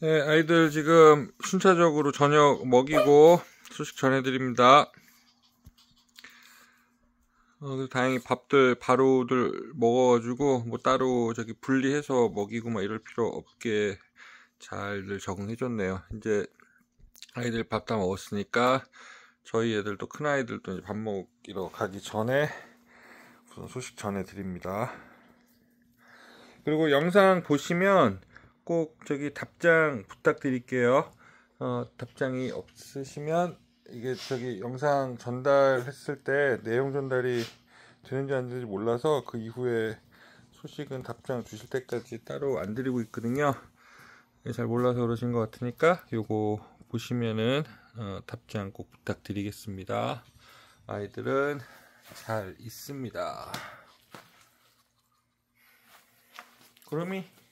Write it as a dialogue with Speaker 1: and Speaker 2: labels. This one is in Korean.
Speaker 1: 네, 아이들 지금 순차적으로 저녁 먹이고 소식 전해드립니다. 어, 다행히 밥들 바로들 먹어가지고 뭐 따로 저기 분리해서 먹이고 막 이럴 필요 없게 잘들 적응해줬네요. 이제 아이들 밥 다 먹었으니까 저희 애들도 큰 아이들도 이제 밥먹기로 가기 전에 우선 소식 전해드립니다. 그리고 영상 보시면 꼭 저기 답장 부탁드릴게요. 어, 답장이 없으시면 이게 저기 영상 전달했을 때 내용 전달이 되는지 안 되는지 몰라서 그 이후에 소식은 답장 주실 때까지 따로 안 드리고 있거든요. 예, 잘 몰라서 그러신 것 같으니까 요거 보시면은 어, 답장 꼭 부탁드리겠습니다. 아이들은 잘 있습니다.
Speaker 2: 그름이